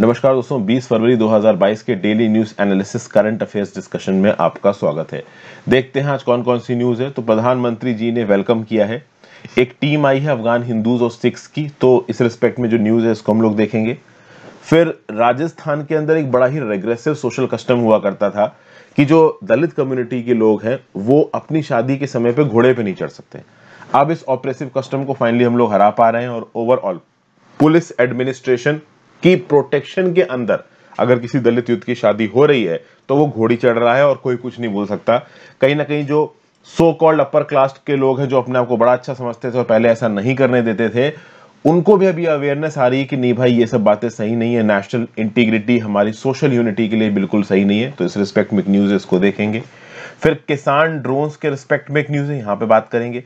नमस्कार दोस्तों 20 फरवरी 2022 के daily news analysis current affairs discussion में आपका स्वागत है देखते हैं आज कौन कौन सी न्यूज है तो प्रधानमंत्री जी ने वेलकम किया है एक टीम आई है अफगान हिंदूज और सिख्स की तो इस रिस्पेक्ट में जो न्यूज है इसको हम लोग देखेंगे फिर राजस्थान के अंदर एक बड़ा ही रेग्रेसिव सोशल कस्टम हुआ करता था कि जो दलित कम्युनिटी के लोग हैं वो अपनी शादी के समय पे घोड़े पे नहीं चढ़ सकते अब इस ऑपरेसिव कस्टम को फाइनली हम लोग हरा पा रहे हैं और ओवरऑल पुलिस एडमिनिस्ट्रेशन की प्रोटेक्शन के अंदर अगर किसी दलित युद्ध की शादी हो रही है तो वो घोड़ी चढ़ रहा है और कोई कुछ नहीं बोल सकता कहीं ना कहीं जो सो कॉल्ड अपर क्लास के लोग हैं जो अपने आप को बड़ा अच्छा समझते थे और पहले ऐसा नहीं करने देते थे उनको भी अभी अवेयरनेस आ रही है कि नहीं भाई ये सब बातें सही नहीं है नेशनल इंटीग्रिटी हमारी सोशल यूनिटी के लिए बिल्कुल सही नहीं है तो इस रिस्पेक्ट में न्यूज इसको देखेंगे फिर किसान ड्रोन्स के रिस्पेक्ट में एक न्यूज है यहां पे बात करेंगे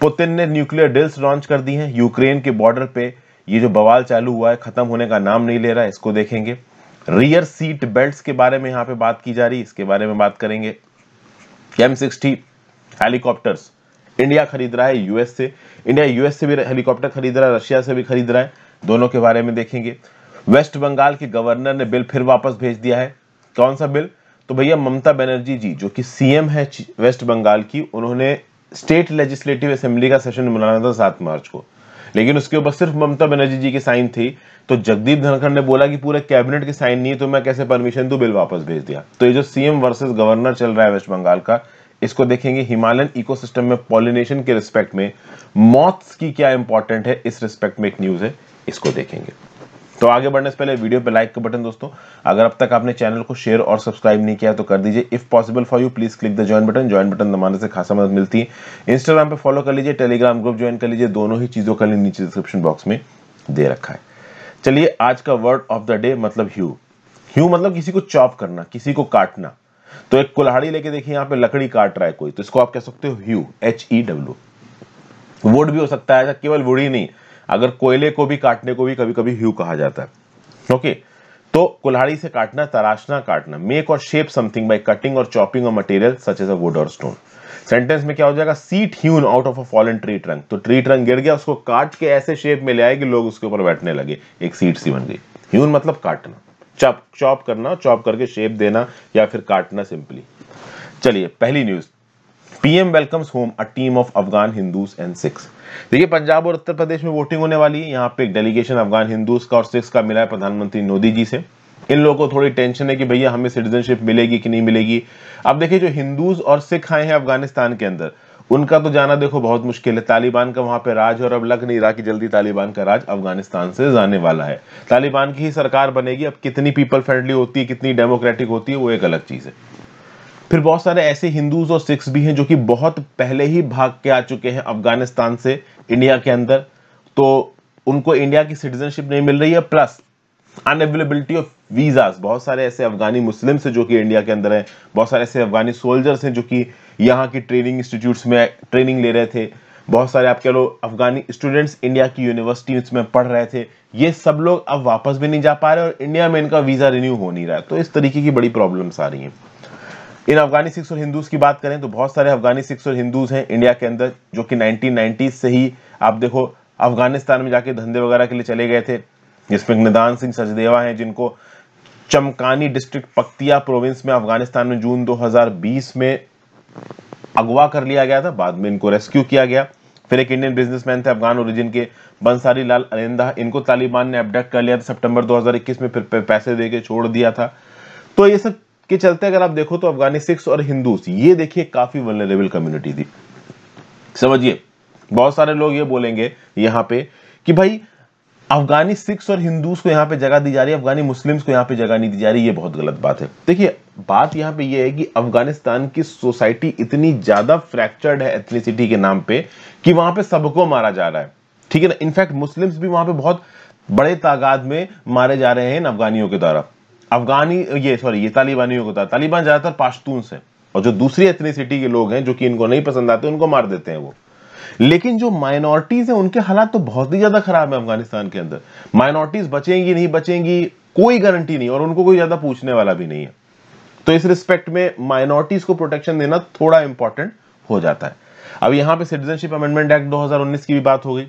पुतिन ने न्यूक्लियर डिल्स लॉन्च कर दी हैं यूक्रेन के बॉर्डर पे ये जो बवाल चालू हुआ है खत्म होने का नाम नहीं ले रहा है इसको देखेंगे रियर सीट बेल्ट के बारे में यहां पे बात की जा रही है इसके बारे में बात करेंगे एम सिक्सटी हेलीकॉप्टर इंडिया खरीद रहा है यूएस से इंडिया यूएस से भी हेलीकॉप्टर खरीद रहा है रशिया से भी खरीद रहा है दोनों के बारे में देखेंगे वेस्ट बंगाल के गवर्नर ने बिल फिर वापस भेज दिया है कौन सा बिल तो भैया ममता बनर्जी जी जो कि सीएम है वेस्ट बंगाल की उन्होंने स्टेट लेजिस्लेटिव असेंबली का सेशन बुलाना था सात मार्च को लेकिन उसके ऊपर सिर्फ ममता बनर्जी जी की साइन थी तो जगदीप धनखड़ ने बोला कि पूरे कैबिनेट की साइन नहीं तो मैं कैसे परमिशन दू बिल वापस भेज दिया तो ये जो सीएम वर्सेज गवर्नर चल रहा है वेस्ट बंगाल का इसको देखेंगे हिमालयन इकोसिस्टम में पॉलिनेशन के रिस्पेक्ट में मॉथ्स की क्या इंपॉर्टेंट है इस रिस्पेक्ट में एक न्यूज है इसको देखेंगे तो आगे बढ़ने से पहले वीडियो पे लाइक का बटन दोस्तों अगर अब तक आपने चैनल को शेयर और सब्सक्राइब नहीं किया तो कर दीजिए if possible for you please click the join button join button दबाने से खासा मदद मिलती है इंस्टाग्राम पे फॉलो कर लीजिए टेलीग्राम ग्रुप ज्वाइन कर लीजिए दोनों ही चीजों का लिंक नीचे डिस्क्रिप्शन बॉक्स में दे रखा है चलिए आज का वर्ड ऑफ द डे मतलब ह्यू ह्यू मतलब किसी को चॉप करना किसी को काटना तो एक कुल्हाड़ी लेके देखिए यहाँ पे लकड़ी काट रहा है कोई तो इसको आप कह सकते हो hew H E W wood भी हो सकता है केवल वुड ही नहीं अगर कोयले को भी काटने को भी कभी कभी ह्यू कहा जाता है ओके तो कुल्हाड़ी से काटना तराशना काटना make or shape something by cutting or chopping off material such as a wood or stone sentence में क्या हो जाएगा seat hewn out of a fallen tree trunk तो ट्री ट्रंक गिर गया उसको काट के ऐसे शेप में ले आए कि लोग उसके ऊपर बैठने लगे एक सीट सी बन गई ह्यून मतलब काटना चॉप चॉप करना चॉप करके शेप देना या फिर काटना सिंपली चलिए पहली news PM welcomes home a team of Afghan Hindus and Sikhs देखिए पंजाब और उत्तर प्रदेश में वोटिंग होने वाली है यहाँ पे एक डेलीगेशन अफगान हिंदूज का और सिक्स का मिला है प्रधानमंत्री मोदी जी से इन लोगों को थोड़ी टेंशन है कि भैया हमें सिटीजनशिप मिलेगी कि नहीं मिलेगी अब देखिए जो हिंदूज और सिख आए हैं अफगानिस्तान के अंदर उनका तो जाना देखो बहुत मुश्किल है तालिबान का वहां पे राज और अब लग नहीं रहा कि जल्दी तालिबान का राज अफगानिस्तान से जाने वाला है तालिबान की ही सरकार बनेगी अब कितनी पीपल फ्रेंडली होती है कितनी डेमोक्रेटिक होती है वो एक अलग चीज है फिर बहुत सारे ऐसे हिंदूज और सिख्स भी हैं जो कि बहुत पहले ही भाग के आ चुके हैं अफगानिस्तान से इंडिया के अंदर तो उनको इंडिया की सिटीजनशिप नहीं मिल रही है प्लस अनअवेलेबिलिटी ऑफ वीज़ाज बहुत सारे ऐसे अफगानी मुस्लिम्स हैं जो कि इंडिया के अंदर हैं बहुत सारे ऐसे अफगानी सोल्जर्स हैं जो कि यहाँ की ट्रेनिंग इंस्टीट्यूट्स में ट्रेनिंग ले रहे थे बहुत सारे आप कह लो अफगानी स्टूडेंट्स इंडिया की यूनिवर्सिटीज में पढ़ रहे थे ये सब लोग अब वापस भी नहीं जा पा रहे और इंडिया में इनका वीज़ा रिन्यू हो नहीं रहा है तो इस तरीके की बड़ी प्रॉब्लम्स आ रही हैं इन अफगानी सिक्स और हिंदूज की बात करें तो बहुत सारे अफगानी सिक्स और हिंदूज हैं इंडिया के अंदर जो कि 1990 से ही आप देखो अफगानिस्तान में जाके धंधे वगैरह के लिए चले गए थे जिसमें निदान सिंह सचदेवा हैं जिनको चमकानी डिस्ट्रिक्ट पक्तिया प्रोविंस में अफगानिस्तान में जून 2020 में अगवा कर लिया गया था बाद में इनको रेस्क्यू किया गया फिर एक इंडियन बिजनेसमैन थे अफगान ओरिजिन के बंसारी लाल अरिंदा इनको तालिबान ने अपडक्ट कर लिया था सितंबर 2021 में फिर पैसे दे के छोड़ दिया था तो ये सब के चलते अगर आप देखो तो अफगानी सिक्स और हिंदूस ये देखिए काफी वनरेबल कम्युनिटी थी समझिए बहुत सारे लोग ये बोलेंगे यहां पे कि भाई अफगानी सिक्स और हिंदूस को यहां पे जगह दी जा रही है अफगानी मुस्लिम्स को यहाँ पे जगह नहीं दी जा रही ये बहुत गलत बात है देखिए बात यहां पे ये है कि अफगानिस्तान की सोसाइटी इतनी ज्यादा फ्रैक्चर्ड है एथनीसिटी के नाम पे कि वहां पे सबको मारा जा रहा है ठीक है ना इनफैक्ट मुस्लिम्स भी वहां पे बहुत बड़े तादाद में मारे जा रहे हैं इन अफगानियों के द्वारा अफगानी ये सॉरी ये तालिबानियों को था तालिबान ज्यादातर पाश्तून से और जो दूसरी एथनीसिटी के लोग हैं जो कि इनको नहीं पसंद आते उनको मार देते हैं वो लेकिन जो माइनॉरिटीज हैं उनके हालात तो बहुत ही ज्यादा खराब है अफगानिस्तान के अंदर माइनॉरिटीज बचेंगी नहीं बचेंगी कोई गारंटी नहीं और उनको कोई ज्यादा पूछने वाला भी नहीं है तो इस रिस्पेक्ट में माइनॉरिटीज को प्रोटेक्शन देना थोड़ा इंपॉर्टेंट हो जाता है अब यहां पे सिटीजनशिप अमेंडमेंट एक्ट 2019 की भी बात हो गई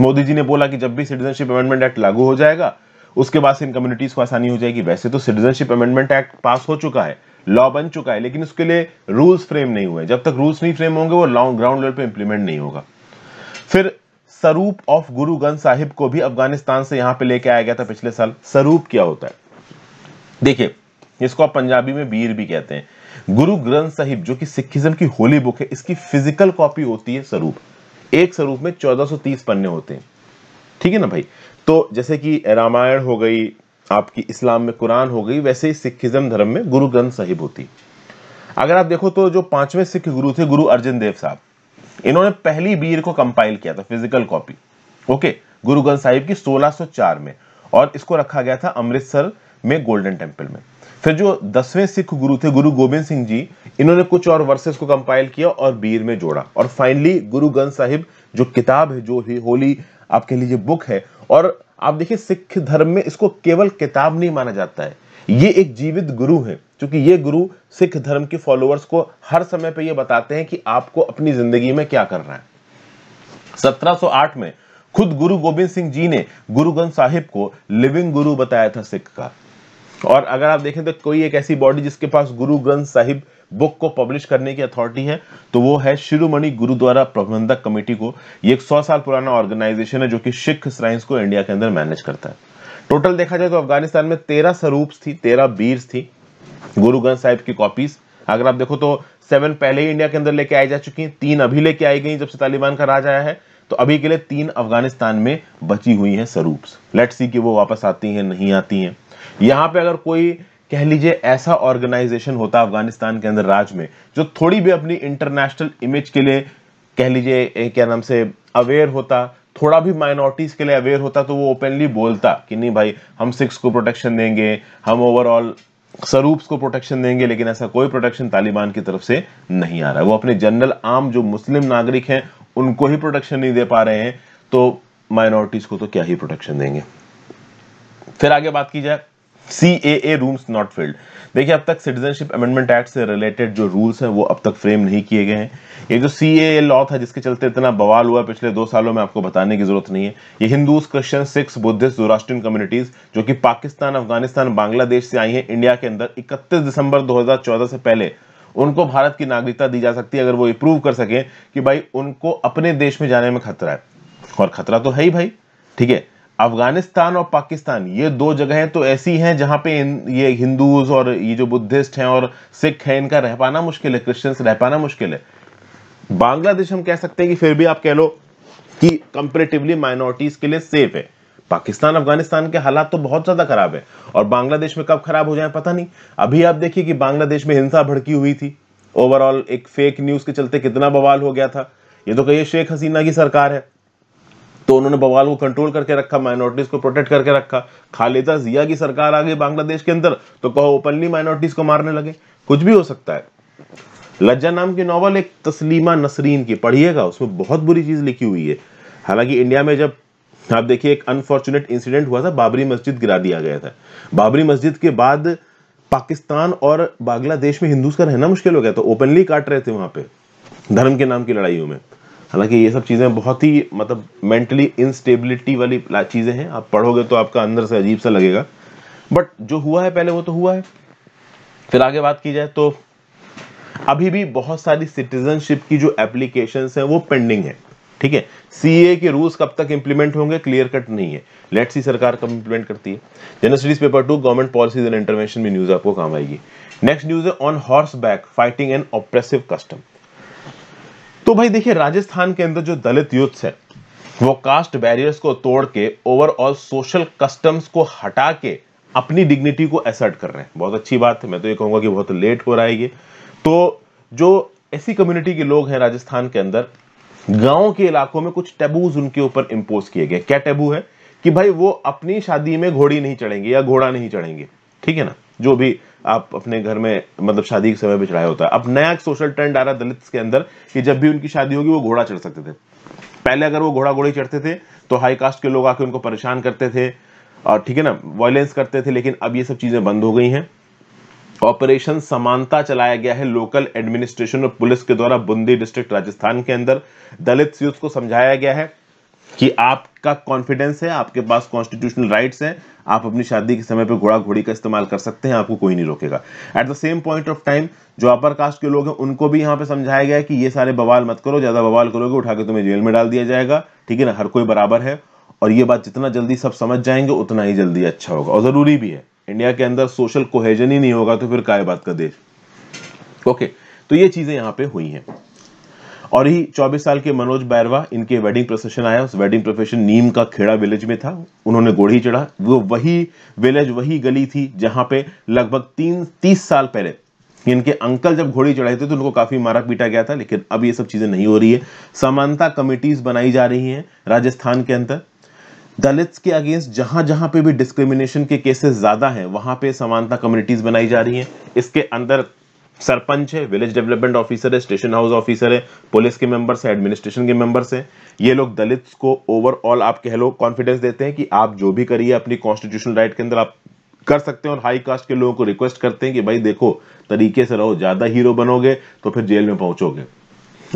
मोदी जी ने बोला कि जब भी सिटीजनशिप अमेंडमेंट एक्ट लागू हो जाएगा उसके बाद से इन कम्युनिटीज को आसानी हो जाएगी वैसे तो सिटीजनशिप अमेंडमेंट एक्ट पास हो चुका है लॉ बन चुका है लेकिन उसके लिए रूल्स फ्रेम नहीं हुए जब तक रूल्स नहीं फ्रेम होंगे वो लॉन्ग ग्राउंड लेवल पर इंप्लीमेंट नहीं होगा फिर सरूप ऑफ गुरु ग्रंथ साहिब को भी अफगानिस्तान से यहां पे लेके आया गया था पिछले साल सरूप क्या होता है देखिए इसको आप पंजाबी में बीर भी कहते हैं गुरु ग्रंथ साहिब जो कि सिखिज्म की होली बुक है इसकी फिजिकल कॉपी होती है स्वरूप एक स्वरूप में 1430 पन्ने होते हैं ठीक है ना भाई तो जैसे कि रामायण हो गई आपकी इस्लाम में कुरान हो गई वैसे ही सिखिज्म धर्म में गुरु ग्रंथ साहिब होती अगर आप देखो तो जो पांचवें सिख गुरु थे गुरु अर्जन देव साहब इन्होंने पहली बीर को कंपाइल किया था फिजिकल कॉपी ओके गुरु ग्रंथ साहिब की 1604 में और इसको रखा गया था अमृतसर में गोल्डन टेम्पल में फिर जो दसवें सिख गुरु थे गुरु गोविंद सिंह जी इन्होंने कुछ और वर्सेस को कंपाइल किया और बीर में जोड़ा और फाइनली गुरु ग्रंथ साहिब जो किताब है जो ही होली आपके लिए बुक है और आप देखिए सिख धर्म में इसको केवल किताब नहीं माना जाता है ये एक जीवित गुरु है क्योंकि ये गुरु सिख धर्म के फॉलोअर्स को हर समय पे ये बताते हैं कि आपको अपनी जिंदगी में क्या करना है 1708 में खुद गुरु गोविंद सिंह जी ने गुरु ग्रंथ साहिब को लिविंग गुरु बताया था सिख का और अगर आप देखें तो कोई एक ऐसी बॉडी जिसके पास गुरु ग्रंथ साहिब बुक को पब्लिश करने की अथॉरिटी है तो वो है शिरोमणि गुरुद्वारा प्रबंधक कमेटी को ये एक सौ साल पुराना ऑर्गेनाइजेशन है जो कि सिख श्राइन्स को इंडिया के अंदर मैनेज करता है टोटल देखा जाए तो अफगानिस्तान में तेरह स्वरूप थी तेरह बीर थी गुरु ग्रंथ साहिब की कॉपीज अगर आप देखो तो सेवन पहले ही इंडिया के अंदर लेके आई जा चुकी हैं तीन अभी लेके आई गई जब से तालिबान का राज आया है तो अभी के लिए तीन अफगानिस्तान में बची हुई हैं स्वरूप लेट्स सी कि वो वापस आती हैं नहीं आती हैं यहां पे अगर कोई कह लीजिए ऐसा ऑर्गेनाइजेशन होता अफगानिस्तान के अंदर राज में जो थोड़ी भी अपनी इंटरनेशनल इमेज के लिए कह लीजिए क्या नाम से अवेयर होता थोड़ा भी माइनॉरिटीज के लिए अवेयर होता तो वो ओपनली बोलता कि नहीं भाई हम सिक्स को प्रोटेक्शन देंगे हम ओवरऑल सरूप्स को प्रोटेक्शन देंगे लेकिन ऐसा कोई प्रोटेक्शन तालिबान की तरफ से नहीं आ रहा वो अपने जनरल आम जो मुस्लिम नागरिक हैं उनको ही प्रोटेक्शन नहीं दे पा रहे हैं तो माइनॉरिटीज को तो क्या ही प्रोटेक्शन देंगे फिर आगे बात की जाए C A A rooms not filled देखिए अब तक सिटीजनशिप अमेंडमेंट एक्ट से रिलेटेड जो रूल्स हैं वो अब तक फ्रेम नहीं किए गए हैं ये जो सी ए लॉ था जिसके चलते इतना बवाल हुआ पिछले दो सालों में आपको बताने की जरूरत नहीं है ये Hindu Christian Sikhs Buddhist Zoroastrian communities जो कि पाकिस्तान अफगानिस्तान बांग्लादेश से आई है इंडिया के अंदर इकतीस दिसंबर चौदह से पहले उनको भारत की नागरिकता दी जा सकती है अगर वो इप्रूव कर सके कि भाई उनको अपने देश में जाने में खतरा है और खतरा तो है ही भाई ठीक है अफगानिस्तान और पाकिस्तान ये दो जगहें तो ऐसी हैं जहां पे इन ये हिंदूज और ये जो बुद्धिस्ट हैं और सिख हैं इनका रह पाना मुश्किल है क्रिश्चियंस रह पाना मुश्किल है बांग्लादेश हम कह सकते हैं कि फिर भी आप कह लो कि कंपेरेटिवली माइनॉरिटीज के लिए सेफ है पाकिस्तान अफगानिस्तान के हालात तो बहुत ज्यादा खराब है और बांग्लादेश में कब खराब हो जाए पता नहीं अभी आप देखिए कि बांग्लादेश में हिंसा भड़की हुई थी ओवरऑल एक फेक न्यूज के चलते कितना बवाल हो गया था ये तो कहिए शेख हसीना की सरकार है तो उन्होंने बवाल को कंट्रोल करके रखा माइनॉरिटीज को प्रोटेक्ट करके रखा खालिदा जिया की सरकार आ गई बांग्लादेश के अंदर तो कहो ओपनली माइनॉरिटीज को मारने लगे कुछ भी हो सकता है लज्जा नाम की नॉवल एक तस्लीमा नसरीन की पढ़िएगा उसमें बहुत बुरी चीज लिखी हुई है हालांकि इंडिया में जब आप देखिए एक अनफॉर्चुनेट इंसिडेंट हुआ था बाबरी मस्जिद गिरा दिया गया था बाबरी मस्जिद के बाद पाकिस्तान और बांग्लादेश में हिंदूज का रहना मुश्किल हो गया तो ओपनली काट रहे थे वहां पे धर्म के नाम की लड़ाइयों में हालांकि ये सब चीज़ें बहुत ही मतलब मेंटली इनस्टेबिलिटी वाली चीज़ें हैं आप पढ़ोगे तो आपका अंदर से अजीब सा लगेगा बट जो हुआ है पहले वो तो हुआ है फिर आगे बात की जाए तो अभी भी बहुत सारी सिटीजनशिप की जो एप्लीकेशन है वो पेंडिंग है ठीक है सीए के रूल्स कब तक इंप्लीमेंट होंगे क्लियर कट नहीं है लेट सी सरकार कब इंप्लीमेंट करती है general studies paper two government policies and intervention में न्यूज आपको काम आएगी नेक्स्ट न्यूज है on horseback fighting an oppressive custom तो भाई देखिए राजस्थान के अंदर जो दलित यूथ है वो कास्ट बैरियर्स को तोड़ के ओवरऑल सोशल कस्टम्स को हटा के अपनी डिग्निटी को एसर्ट कर रहे हैं बहुत अच्छी बात है मैं तो ये कहूंगा कि बहुत लेट हो रहा है ये तो जो ऐसी कम्युनिटी के लोग हैं राजस्थान के अंदर गाँव के इलाकों में कुछ टैबूज उनके ऊपर इम्पोज किए गए क्या टैबू है कि भाई वो अपनी शादी में घोड़ी नहीं चढ़ेंगे या घोड़ा नहीं चढ़ेंगे ठीक है ना जो भी आप अपने घर में मतलब शादी के समय पर चढ़ाया होता है अब नया सोशल ट्रेंड आ रहा दलित के अंदर कि जब भी उनकी शादी होगी वो घोड़ा चढ़ सकते थे पहले अगर वो घोड़ा घोड़े चढ़ते थे तो हाई कास्ट के लोग आके उनको परेशान करते थे और ठीक है ना वायलेंस करते थे लेकिन अब ये सब चीज़ें बंद हो गई हैं ऑपरेशन समानता चलाया गया है लोकल एडमिनिस्ट्रेशन और पुलिस के द्वारा बुंदी डिस्ट्रिक्ट राजस्थान के अंदर दलित यूथ को समझाया गया है कि आपका कॉन्फिडेंस है आपके पास कॉन्स्टिट्यूशनल राइट्स हैं आप अपनी शादी के समय पर घोड़ा घोड़ी का इस्तेमाल कर सकते हैं आपको कोई नहीं रोकेगा at the same point of time जो अपर कास्ट के लोग हैं उनको भी यहाँ पे समझाया गया है कि ये सारे बवाल मत करो ज़्यादा बवाल करोगे उठा के तुम्हें जेल में डाल दिया जाएगा ठीक है ना हर कोई बराबर है और ये बात जितना जल्दी सब समझ जाएंगे उतना ही जल्दी अच्छा होगा और ज़रूरी भी है इंडिया के अंदर सोशल कोहेजन ही नहीं होगा तो फिर काय बात का देश ओके तो ये चीज़ें यहाँ पे हुई हैं और ही 24 साल के मनोज बैरवा इनके वेडिंग प्रोसेशन आया उस वेडिंग प्रोफेशन नीम का खेड़ा विलेज में था उन्होंने गोढ़ी चढ़ा वो वही विलेज वही गली थी जहां पे लगभग तीन तीस साल पहले इनके अंकल जब घोड़ी चढ़ाए थे तो उनको काफी मारा पीटा गया था लेकिन अब ये सब चीजें नहीं हो रही है समानता कमिटीज बनाई जा रही हैं राजस्थान के अंदर दलित्स के अगेंस्ट जहां जहां पे भी डिस्क्रिमिनेशन के केसेस ज्यादा हैं वहां पे समानता कम्युनिटीज बनाई जा रही हैं इसके अंदर सरपंच है विलेज डेवलपमेंट ऑफिसर है स्टेशन हाउस ऑफिसर है पुलिस के मेंबर्स है एडमिनिस्ट्रेशन के मेंबर्स है ये लोग दलित को ओवरऑल आप कह लो कॉन्फिडेंस देते हैं कि आप जो भी करिए अपनी कॉन्स्टिट्यूशनल राइट के अंदर आप कर सकते हैं और हाई कास्ट के लोगों को रिक्वेस्ट करते हैं कि भाई देखो तरीके से रहो ज्यादा हीरो बनोगे तो फिर जेल में पहुंचोगे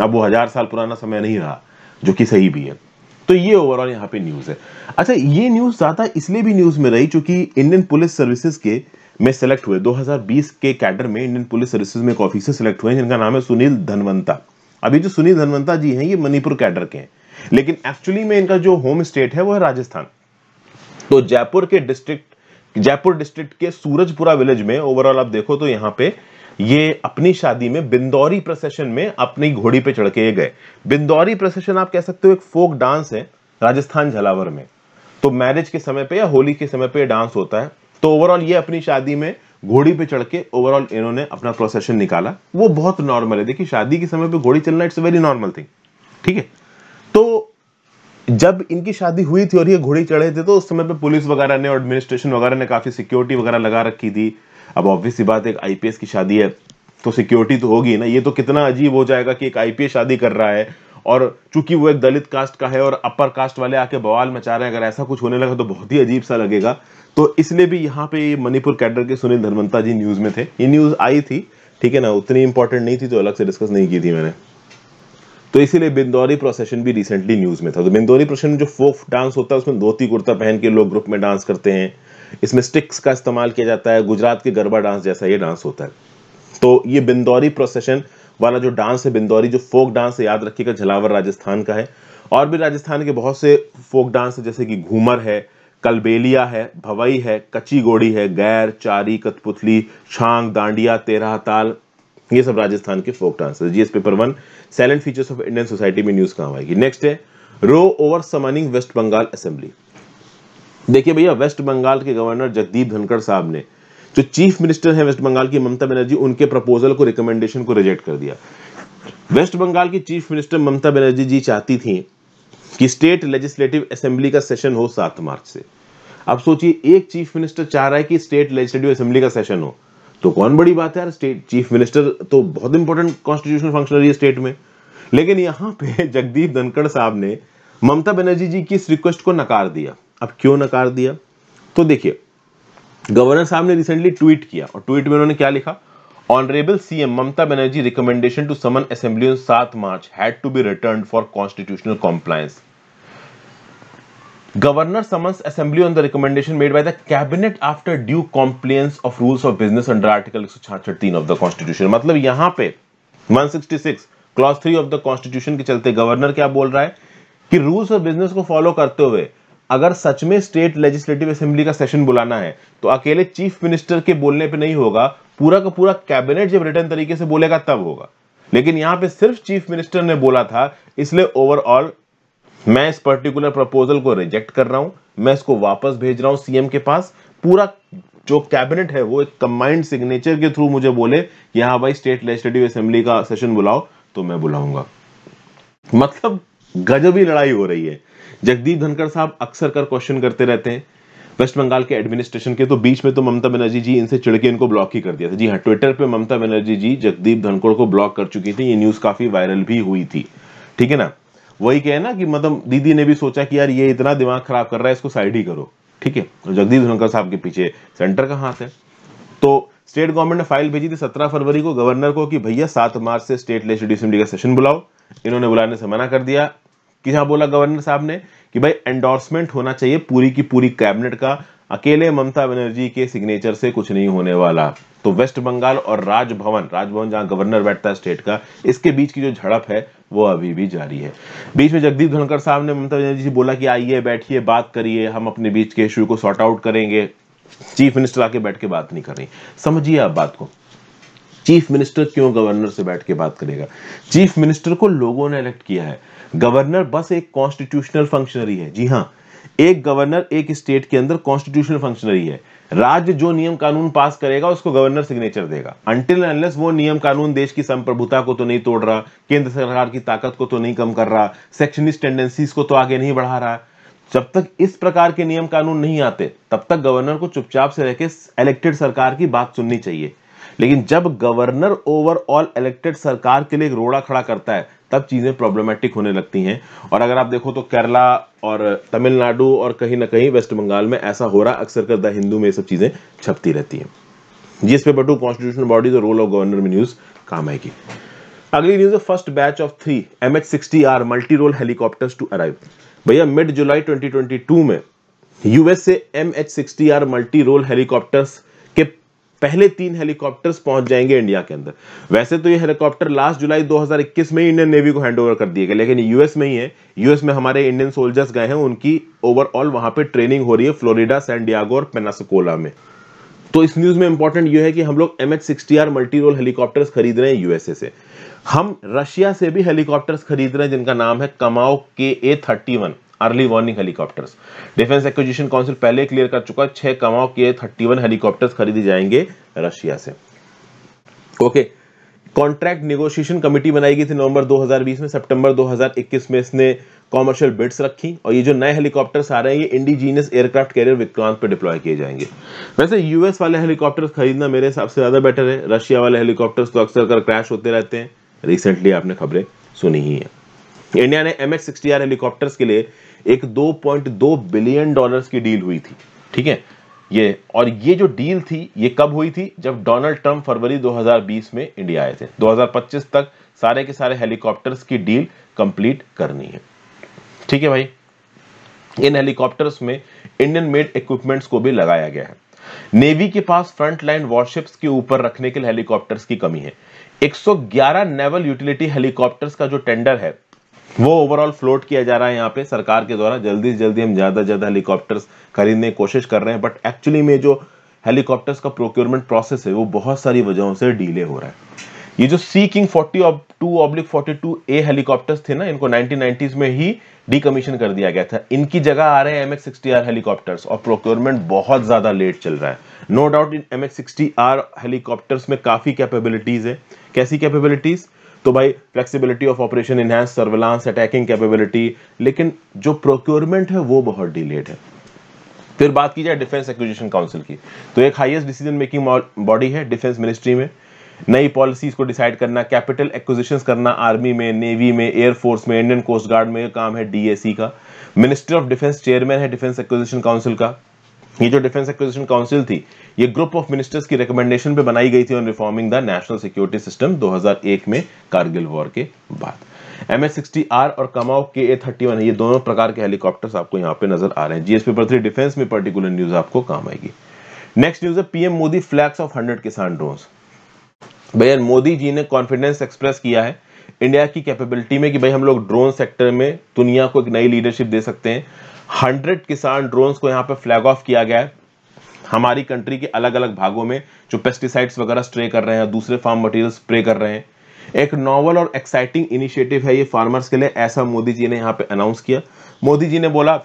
अब वो हजार साल पुराना समय नहीं रहा जो कि सही भी है तो ये ओवरऑल यहाँ पे न्यूज है अच्छा ये न्यूज ज्यादा इसलिए भी न्यूज में रही चूंकि इंडियन पुलिस सर्विसेज के में सेलेक्ट हुए 2020 के कैडर में इंडियन पुलिस सर्विसेज में एक ऑफिसर सेलेक्ट हुए जिनका नाम है सुनील धनवंता अभी जो सुनील धनवंता जी हैं ये मणिपुर कैडर के हैं लेकिन एक्चुअली में इनका जो होम स्टेट है वो है राजस्थान तो जयपुर के डिस्ट्रिक्ट जयपुर डिस्ट्रिक्ट के सूरजपुरा विलेज में ओवरऑल आप देखो तो यहाँ पे ये अपनी शादी में बिंदौरी प्रसेशन में अपनी घोड़ी पे चढ़ के गए बिंदौरी प्रसेशन आप कह सकते हो एक फोक डांस है राजस्थान झलावर में तो मैरिज के समय पे या होली के समय पे डांस होता है तो ओवरऑल ये अपनी शादी में घोड़ी पे चढ़ के ओवरऑल इन्होंने अपना प्रोसेशन निकाला वो बहुत नॉर्मल है देखिए शादी के समय पे घोड़ी चलना इट्स वेरी नॉर्मल थिंग ठीक है तो जब इनकी शादी हुई थी और ये घोड़ी चढ़े थे तो उस समय पे पुलिस वगैरह ने और एडमिनिस्ट्रेशन वगैरह ने काफ़ी सिक्योरिटी वगैरह लगा रखी थी अब सी बात एक आईपीएस की शादी है तो सिक्योरिटी तो होगी ना ये तो कितना अजीब हो जाएगा कि एक आईपीएस शादी कर रहा है और चूंकि वो एक दलित कास्ट का है और अपर कास्ट वाले आके बवाल मचा रहे हैं अगर ऐसा कुछ होने लगा तो बहुत ही अजीब सा लगेगा तो इसलिए भी यहाँ पे मणिपुर कैडर के सुनील धर्मंता जी न्यूज़ में थे ये न्यूज़ आई थी ठीक है ना उतनी इंपॉर्टेंट नहीं थी तो अलग से डिस्कस नहीं की थी मैंने तो इसीलिए बिंदौरी प्रोसेशन भी रिसेंटली न्यूज़ में था तो बिंदौरी प्रोसेशन में जो फोक डांस होता है उसमें धोती कुर्ता पहन के लोग ग्रुप में डांस करते हैं इसमें स्टिक्स का इस्तेमाल किया जाता है गुजरात के गरबा डांस जैसा ये डांस होता है तो ये बिंदौरी प्रोसेशन वाला जो डांस है बिंदौरी जो फोक डांस है याद रखिएगा झलावर राजस्थान का है और भी राजस्थान के बहुत से फोक डांस है जैसे कि घूमर है कलबेलिया है भवई है कच्ची गोड़ी है गैर चारी कतपुतली छांग दांडिया तेरह ताल ये सब राजस्थान के फोक डांस है GS paper one salient features of Indian society में न्यूज कहाँ आएगी नेक्स्ट है row over summoning West Bengal assembly देखिए भैया वेस्ट बंगाल के गवर्नर जगदीप धनखड़ साहब ने जो चीफ मिनिस्टर हैं वेस्ट बंगाल की ममता बनर्जी उनके प्रपोजल को रिकमेंडेशन को रिजेक्ट कर दिया वेस्ट बंगाल की चीफ मिनिस्टर ममता बनर्जी जी चाहती थी कि स्टेट लेजिस्लेटिव असेंबली का सेशन हो सात मार्च से अब सोचिए एक चीफ मिनिस्टर चाह रहा है कि स्टेट लेजिस्लेटिव असेंबली का सेशन हो तो कौन बड़ी बात है यार स्टेट चीफ मिनिस्टर तो बहुत इंपॉर्टेंट कॉन्स्टिट्यूशनल फंक्शनरी है स्टेट में लेकिन यहां पे जगदीप धनखड़ साहब ने ममता बनर्जी जी की इस रिक्वेस्ट को नकार दिया अब क्यों नकार दिया तो देखिए गवर्नर साहब ने रिसेंटली ट्वीट किया और ट्वीट में उन्होंने क्या लिखा honourable CM Mamata Banerjee recommendation to summon assembly on सात March had to be returned for constitutional compliance Governor summons assembly on the recommendation made by the cabinet after due compliance of rules of business under Article 166 of the constitution मतलब यहाँ पे 166 clause three of the constitution के चलते governor क्या बोल रहा है कि रूल्स ऑफ बिजनेस को फॉलो करते हुए अगर सच में स्टेट लेजिस्लेटिव असेंबली का सेशन बुलाना है तो अकेले चीफ मिनिस्टर के बोलने पे नहीं होगा पूरा का पूरा कैबिनेट जब रिटर्न तरीके से बोलेगा तब होगा लेकिन यहां पे सिर्फ चीफ मिनिस्टर ने बोला था इसलिए ओवरऑल मैं इस पर्टिकुलर प्रपोजल को रिजेक्ट कर रहा हूं मैं इसको वापस भेज रहा हूं सीएम के पास पूरा जो कैबिनेट है वो एक कंबाइंड सिग्नेचर के थ्रू मुझे बोले कि हाँ भाई स्टेट लेजिस्लेटिव असेंबली का सेशन बुलाओ तो मैं बुलाऊंगा मतलब गजबी लड़ाई हो रही है जगदीप धनखड़ साहब अक्सर कर क्वेश्चन करते रहते हैं वेस्ट बंगाल के एडमिनिस्ट्रेशन के तो बीच में तो ममता बनर्जी जी इनसे चिड़के इनको ब्लॉक ही कर दिया था जी हाँ ट्विटर पे ममता बनर्जी जी जगदीप धनखड़ को ब्लॉक कर चुकी थी ये न्यूज काफी वायरल भी हुई थी ठीक है ना वही कहे ना कि मतलब दीदी ने भी सोचा कि यार ये इतना दिमाग खराब कर रहा है इसको साइड ही करो ठीक है जगदीप धनखड़ साहब के पीछे सेंटर का हाथ है तो स्टेट गवर्नमेंट ने फाइल भेजी थी सत्रह फरवरी को गवर्नर को कि भैया सात मार्च से स्टेट लेजिस्लेटिव असेंबली का सेशन बुलाओ इन्होंने बुलाने से मना कर दिया कि हाँ बोला गवर्नर साहब ने कि भाई एंडोर्समेंट होना चाहिए पूरी की पूरी कैबिनेट का अकेले ममता बनर्जी के सिग्नेचर से कुछ नहीं होने वाला तो वेस्ट बंगाल और राजभवन राजभवन जहां गवर्नर बैठता है स्टेट का इसके बीच की जो झड़प है वो अभी भी जारी है बीच में जगदीप धनखड़ साहब ने ममता बनर्जी से बोला कि आइए बैठिए बात करिए हम अपने बीच के इशू को सॉर्ट आउट करेंगे चीफ मिनिस्टर आके बैठ के बात नहीं कर रही समझिए आप बात को चीफ मिनिस्टर क्यों गवर्नर से बैठ के बात करेगा चीफ मिनिस्टर को लोगों ने इलेक्ट किया है गवर्नर बस एक कॉन्स्टिट्यूशनल फंक्शनरी है जी हाँ एक गवर्नर एक स्टेट के अंदर कॉन्स्टिट्यूशनल फंक्शनरी है राज्य जो नियम कानून पास करेगा उसको गवर्नर सिग्नेचर देगा अंटिल अनलेस वो नियम कानून देश की संप्रभुता को तो नहीं तोड़ रहा केंद्र सरकार की ताकत को तो नहीं कम कर रहा सेक्शनिस्ट टेंडेंसीज को तो आगे नहीं बढ़ा रहा जब तक इस प्रकार के नियम कानून नहीं आते तब तक गवर्नर को चुपचाप से रहकर इलेक्टेड सरकार की बात सुननी चाहिए लेकिन जब गवर्नर ओवरऑल इलेक्टेड सरकार के लिए रोड़ा खड़ा करता है तब चीज़ें प्रॉब्लमेटिक होने लगती हैं और अगर आप देखो तो केरला और तमिलनाडु और कहीं ना कहीं वेस्ट बंगाल में ऐसा हो रहा अक्सर कर द हिंदू में ये सब चीज़ें छपती रहती हैं जिस पे बटू कॉन्स्टिट्यूशन बॉडीज और रोल ऑफ गवर्नर में न्यूज़ काम आएगी अगली news first batch of three M H sixty R multi role helicopters to arrive भैया मिड जुलाई टू में यूएस से M H sixty R multi role helicopters पहले तीन हेलीकॉप्टर्स पहुंच जाएंगे इंडिया के अंदर वैसे तो ये हेलीकॉप्टर लास्ट जुलाई 2021 में इंडियन नेवी को हैंड कर दिए गए लेकिन यूएस में ही है यूएस में हमारे इंडियन सोल्जर्स गए हैं उनकी ओवरऑल वहां पर ट्रेनिंग हो रही है फ्लोरिडा सैंडियागो और पेनासकोला में तो इस न्यूज में इंपॉर्टेंट यह है कि हम लोग M H sixty R multi role खरीद रहे हैं यूएसए से हम रशिया से भी हेलीकॉप्टर्स खरीद रहे हैं जिनका नाम है Kamov K A thirty one early warning helicopters defence acquisition council पहले क्लियर कर चुका है छह कमाओ के 31 हेलीकॉप्टर्स खरीदे जाएंगे रशिया से ओके कॉन्ट्रैक्ट निगोशिएशन कमेटी बनाई गई थी नवंबर 2020 में सितंबर 2021 में इसने कॉमर्शियल बिड्स रखी और ये जो नए हेलीकॉप्टर्स आ रहे हैं ये इंडिजीनियस एयरक्राफ्ट कैरियर विक्रांत पे डिप्लॉय किए जाएंगे वैसे यूएस वाले हेलीकॉप्टर खरीदना मेरे हिसाब से ज्यादा बेटर है रशिया वाले हेलीकॉप्टर्स तो अक्सर कर क्रैश होते रहते हैं रिसेंटली आपने खबरें सुनी ही है इंडिया ने एम आर हेलीकॉप्टर्स के लिए एक 2.2 बिलियन डॉलर की डील हुई थी ठीक है ये और ये जो डील थी ये कब हुई थी जब डोनाल्ड ट्रंप फरवरी 2020 में इंडिया आए थे 2025 तक सारे के सारे हेलीकॉप्टर्स की डील कंप्लीट करनी है ठीक है भाई इन हेलीकॉप्टर्स में इंडियन मेड इक्विपमेंट्स को भी लगाया गया है नेवी के पास फ्रंट लाइन वॉरशिप्स के ऊपर रखने के लिए हेलीकॉप्टर्स की कमी है 111 नेवल यूटिलिटी हेलीकॉप्टर्स का जो टेंडर है वो ओवरऑल फ्लोट किया जा रहा है यहाँ पे सरकार के द्वारा जल्दी से जल्दी हम ज़्यादा से ज़्यादा हेलीकॉप्टर्स खरीदने की कोशिश कर रहे हैं बट एक्चुअली में जो हेलीकॉप्टर्स का प्रोक्योरमेंट प्रोसेस है वो बहुत सारी वजहों से डिले हो रहा है ये जो Sea King forty two oblique forty two A helicopters थे ना इनको नाइनटीन में ही डीकमीशन कर दिया गया था इनकी जगह आ रहे हैं एम एक्स आर हेलीकॉप्टर्स और प्रोक्योरमेंट बहुत ज़्यादा लेट चल रहा है नो डाउट इन एम एक्स आर हेलीकॉप्टर्स में काफ़ी कैपेबिलिटीज़ है कैसी कैपेबिलिटीज़ तो भाई flexibility of operation enhance surveillance attacking capability लेकिन जो प्रोक्योरमेंट है वो बहुत डिलेड है फिर बात की जाए डिफेंस एक्विजिशन काउंसिल की तो एक हाईएस्ट डिसीजन मेकिंग बॉडी है डिफेंस मिनिस्ट्री में नई पॉलिसीज को डिसाइड करना कैपिटल एक्विजिशन करना आर्मी में नेवी में एयरफोर्स में इंडियन कोस्ट गार्ड में काम है डीएसी का मिनिस्ट्री ऑफ डिफेंस चेयरमैन है डिफेंस एक्विजिशन काउंसिल का ये जो डिफेंस एक्विजिशन काउंसिल थी ये ग्रुप ऑफ मिनिस्टर्स की रिकमेंडेशन पे बनाई गई थी on reforming the national security system 2001 में कारगिल वॉर के बाद एम एस सिक्सटी आर और कमाओ के ए थर्टी वन ये दोनों प्रकार के हेलीकॉप्टर्स आपको यहाँ पे नजर आ रहे हैं जीएस पेपर थ्री डिफेंस में पर्टिकुलर न्यूज आपको काम आएगी नेक्स्ट न्यूज है PM Modi flags off hundred Kisan drone भैया मोदी जी ने कॉन्फिडेंस एक्सप्रेस किया है इंडिया की कैपेबिलिटी में कि भाई हम लोग ड्रोन सेक्टर में दुनिया को एक नई लीडरशिप दे सकते हैं हंड्रेड किसान ड्रोन्स को यहाँ पे फ्लैग ऑफ किया गया है हमारी कंट्री के अलग अलग भागों में जो पेस्टिसाइड्स वगैरह स्प्रे कर रहे हैं दूसरे फार्म मटेरियल स्प्रे कर रहे हैं एक नॉवल और एक्साइटिंग इनिशिएटिव है ये फार्मर्स के लिए ऐसा मोदी जी ने यहाँ पे अनाउंस किया मोदी जी ने बोला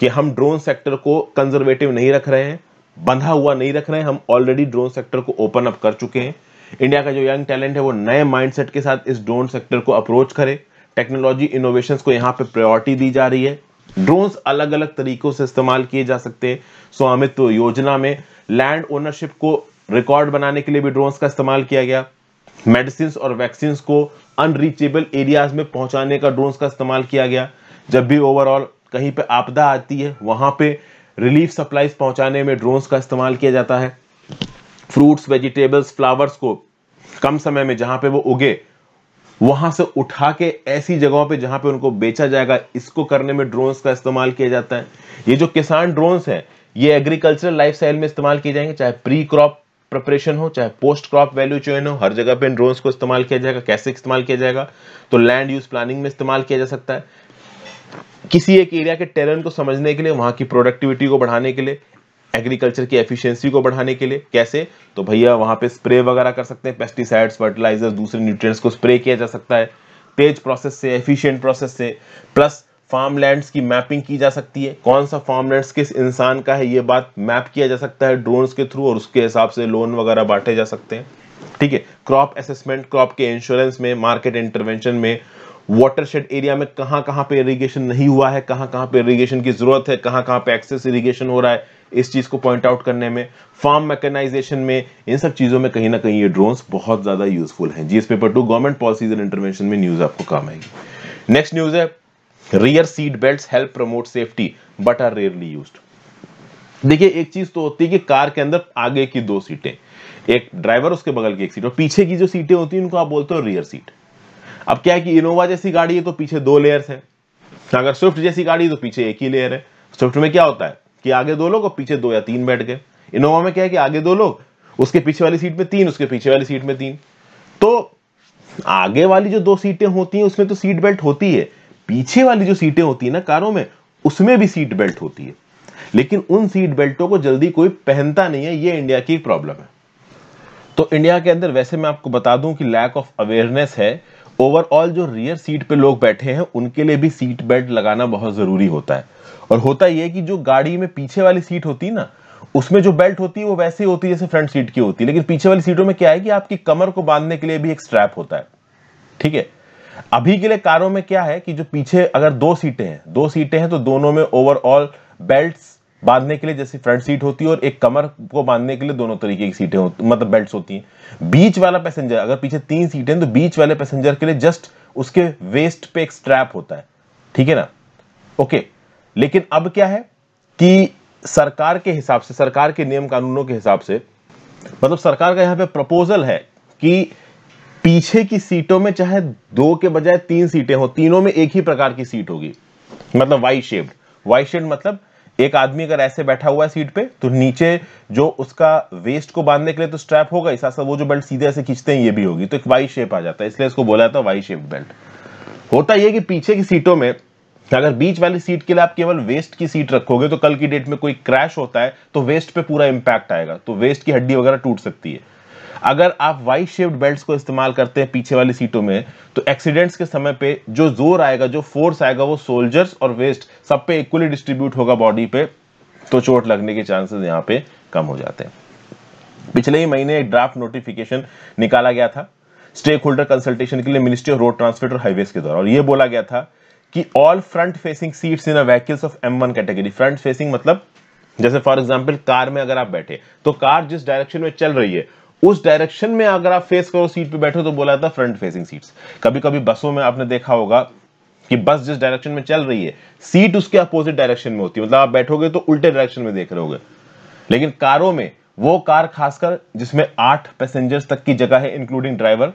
कि हम ड्रोन सेक्टर को कंजर्वेटिव नहीं रख रहे हैं बंधा हुआ नहीं रख रहे हैं हम ऑलरेडी ड्रोन सेक्टर को ओपन अप कर चुके हैं इंडिया का जो यंग टैलेंट है वो नए माइंडसेट के साथ इस ड्रोन सेक्टर को अप्रोच करे टेक्नोलॉजी इनोवेशन को यहाँ पे प्रायोरिटी दी जा रही है ड्रोन्स अलग अलग तरीकों से इस्तेमाल किए जा सकते हैं स्वामित्व योजना में लैंड ओनरशिप को रिकॉर्ड बनाने के लिए भी ड्रोन्स का इस्तेमाल किया गया मेडिसिन और वैक्सीन को अनरीचेबल एरियाज में पहुंचाने का ड्रोन्स का इस्तेमाल किया गया जब भी ओवरऑल कहीं पे आपदा आती है वहां पे रिलीफ सप्लाईज पहुंचाने में ड्रोन्स का इस्तेमाल किया जाता है फ्रूट्स वेजिटेबल्स फ्लावर्स को कम समय में जहां पे वो उगे वहां से उठा के ऐसी जगहों पे जहां पे उनको बेचा जाएगा इसको करने में ड्रोन्स का इस्तेमाल किया जाता है ये जो किसान ड्रोन्स हैं ये एग्रीकल्चरल लाइफ में इस्तेमाल किए जाएंगे चाहे प्री क्रॉप प्रिपरेशन हो चाहे पोस्ट क्रॉप वैल्यू चेन हो हर जगह पे इन ड्रोन्स को इस्तेमाल किया जाएगा कैसे इस्तेमाल किया जाएगा तो लैंड यूज प्लानिंग में इस्तेमाल किया जा सकता है किसी एक एरिया के टेरन को समझने के लिए वहां की प्रोडक्टिविटी को बढ़ाने के लिए एग्रीकल्चर की एफिशिएंसी को बढ़ाने के लिए कैसे तो भैया वहाँ पे स्प्रे वगैरह कर सकते हैं पेस्टिसाइड्स फर्टिलाइजर दूसरे न्यूट्रिएंट्स को स्प्रे किया जा सकता है तेज प्रोसेस से एफिशिएंट प्रोसेस से प्लस फार्म लैंड्स की मैपिंग की जा सकती है कौन सा फार्म लैंड्स किस इंसान का है ये बात मैप किया जा सकता है ड्रोन्स के थ्रू और उसके हिसाब से लोन वगैरह बांटे जा सकते हैं ठीक है क्रॉप असेसमेंट क्रॉप के इंश्योरेंस में मार्केट इंटरवेंशन में वाटरशेड एरिया में कहां कहां पे इरिगेशन नहीं हुआ है कहां कहां पे इरिगेशन की ज़रूरत है कहां कहां पे एक्सेस इरिगेशन हो रहा है इस चीज़ को पॉइंट आउट करने में फार्म मैकेनाइजेशन में इन सब चीज़ों में कहीं ना कहीं ये ड्रोन्स बहुत ज़्यादा यूजफुल हैं GS paper two government policies and intervention में न्यूज़ आपको काम आएगी नेक्स्ट न्यूज़ है rear seat belt help promote safety but are rarely use देखिए एक चीज़ तो होती है कि कार के अंदर आगे की दो सीटें एक ड्राइवर उसके बगल की एक सीट और पीछे की जो सीटें होती हैं उनको आप बोलते हो रियर सीट अब क्या है कि इनोवा जैसी गाड़ी है तो पीछे दो लेयर्स है अगर स्विफ्ट जैसी गाड़ी है तो पीछे एक ही लेयर है स्विफ्ट में क्या होता है कि आगे दो लोग और पीछे दो या तीन बैठ गए इनोवा में क्या है कि आगे दो लोग उसके पीछे वाली सीट में तीन उसके पीछे वाली सीट में तीन तो आगे वाली जो दो सीटें होती हैं उसमें तो सीट बेल्ट होती है पीछे वाली जो सीटें होती है ना कारों में उसमें भी सीट बेल्ट होती है लेकिन उन सीट बेल्टों को जल्दी कोई पहनता नहीं है ये इंडिया की प्रॉब्लम है तो इंडिया के अंदर वैसे मैं आपको बता दूं कि लैक ऑफ अवेयरनेस है ओवरऑल जो रियर सीट पे लोग बैठे हैं उनके लिए भी सीट बेल्ट लगाना बहुत ज़रूरी होता है और होता यह कि जो गाड़ी में पीछे वाली सीट होती है ना उसमें जो बेल्ट होती है वो वैसे ही होती है जैसे फ्रंट सीट की होती है लेकिन पीछे वाली सीटों में क्या है कि आपकी कमर को बांधने के लिए भी एक स्ट्रैप होता है ठीक है अभी के लिए कारों में क्या है कि जो पीछे अगर दो सीटें हैं दो सीटें हैं तो दोनों में ओवरऑल बेल्ट बांधने के लिए जैसे फ्रंट सीट होती है और एक कमर को बांधने के लिए दोनों तरीके की सीटें होती मतलब बेल्ट होती हैं बीच वाला पैसेंजर अगर पीछे तीन सीटें तो बीच वाले पैसेंजर के लिए जस्ट उसके वेस्ट पे एक स्ट्रैप होता है ठीक है ना ओके लेकिन अब क्या है कि सरकार के हिसाब से सरकार के नियम कानूनों के हिसाब से मतलब सरकार का यहां पे प्रपोजल है कि पीछे की सीटों में चाहे दो के बजाय तीन सीटें हो तीनों में एक ही प्रकार की सीट होगी मतलब वाई शेप्ड वाई शेड मतलब एक आदमी अगर ऐसे बैठा हुआ है सीट पे तो नीचे जो उसका वेस्ट को बांधने के लिए तो स्ट्रैप होगा इस वो जो बेल्ट सीधे ऐसे खींचते हैं ये भी होगी तो एक वाई शेप आ जाता है इसलिए इसको बोला जाता है वाई शेप बेल्ट होता यह कि पीछे की सीटों में अगर बीच वाली सीट के लिए आप केवल वेस्ट की सीट रखोगे तो कल की डेट में कोई क्रैश होता है तो वेस्ट पे पूरा इंपैक्ट आएगा तो वेस्ट की हड्डी वगैरह टूट सकती है अगर आप वाई शेप्ड बेल्ट को इस्तेमाल करते हैं पीछे वाली सीटों में तो एक्सीडेंट्स के समय पे जो जोर आएगा जो फोर्स आएगा वो सोल्जर्स और वेस्ट सब पे इक्वली डिस्ट्रीब्यूट होगा बॉडी पे तो चोट लगने के चांसेस यहाँ पे कम हो जाते हैं पिछले ही महीने एक ड्राफ्ट नोटिफिकेशन निकाला गया था स्टेक होल्डर कंसल्टेशन के लिए मिनिस्ट्री ऑफ रोड ट्रांसपोर्ट और हाईवेज के द्वारा और यह बोला गया था कि all front facing seats in vehicles of M one category front facing मतलब जैसे फॉर एग्जाम्पल कार में अगर आप बैठे तो कार जिस डायरेक्शन में चल रही है उस डायरेक्शन में अगर आप फेस करो सीट पे बैठो तो बोला था फ्रंट फेसिंग सीट्स कभी कभी बसों में आपने देखा होगा कि बस जिस डायरेक्शन में चल रही है सीट उसके अपोजिट डायरेक्शन में होती है मतलब आप बैठोगे तो उल्टे डायरेक्शन में देख रहे होगे लेकिन कारों में वो कार खासकर जिसमें आठ पैसेंजर्स तक की जगह है इंक्लूडिंग ड्राइवर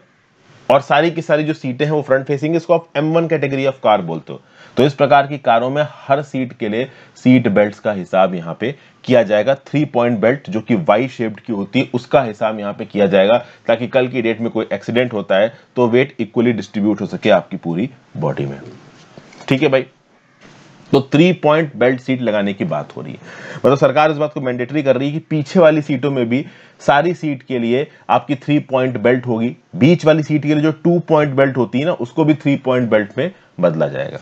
और सारी की सारी जो सीटें हैं वो फ्रंट फेसिंग इसको आप वन कैटेगरी ऑफ कार बोलते हो तो इस प्रकार की कारों में हर सीट के लिए सीट बेल्ट का हिसाब यहाँ पे किया जाएगा थ्री पॉइंट बेल्ट जो कि वाई शेप्ड की होती है उसका हिसाब यहाँ पे किया जाएगा ताकि कल की डेट में कोई एक्सीडेंट होता है तो वेट इक्वली डिस्ट्रीब्यूट हो सके आपकी पूरी बॉडी में ठीक है भाई तो थ्री पॉइंट बेल्ट सीट लगाने की बात हो रही है मतलब सरकार इस बात को मैंडेटरी कर रही है कि पीछे वाली सीटों में भी सारी सीट के लिए आपकी थ्री पॉइंट बेल्ट होगी बीच वाली सीट के लिए जो टू पॉइंट बेल्ट होती है ना उसको भी थ्री पॉइंट बेल्ट में बदला जाएगा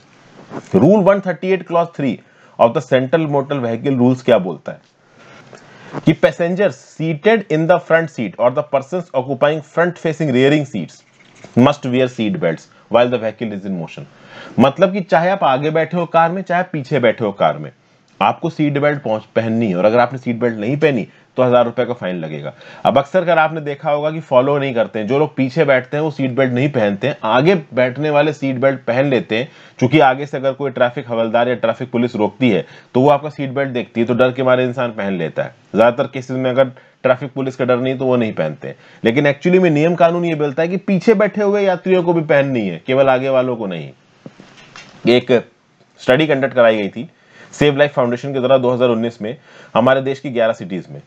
rule 138 clause three of the central motor vehicle rules क्या बोलता है कि passengers seated in the front seat और the person occupying front facing rearing seats must wear seat belt while the vehicle is in motion मतलब कि चाहे आप आगे बैठे हो कार में चाहे पीछे बैठे हो कार में आपको सीट बेल्ट पहुंच पहननी है और अगर आपने सीट बेल्ट नहीं पहनी तो हज़ार रुपए का फाइन लगेगा अब अक्सर कर आपने देखा होगा कि फॉलो नहीं करते हैं जो लोग पीछे बैठते हैं वो सीट बेल्ट नहीं पहनते हैं आगे बैठने वाले सीट बेल्ट पहन लेते हैं चूंकि आगे से अगर कोई ट्रैफिक हवलदार या ट्रैफिक पुलिस रोकती है तो वो आपका सीट बेल्ट देखती है तो डर के मारे इंसान पहन लेता है ज़्यादातर केसेज में अगर ट्रैफिक पुलिस का डर नहीं तो वो नहीं पहनते लेकिन एक्चुअली में नियम कानून ये बोलता है कि पीछे बैठे हुए यात्रियों को भी पहननी है केवल आगे वालों को नहीं एक स्टडी कंडक्ट कराई गई थी सेव लाइफ फाउंडेशन के द्वारा 2019 में हमारे देश की 11 सिटीज में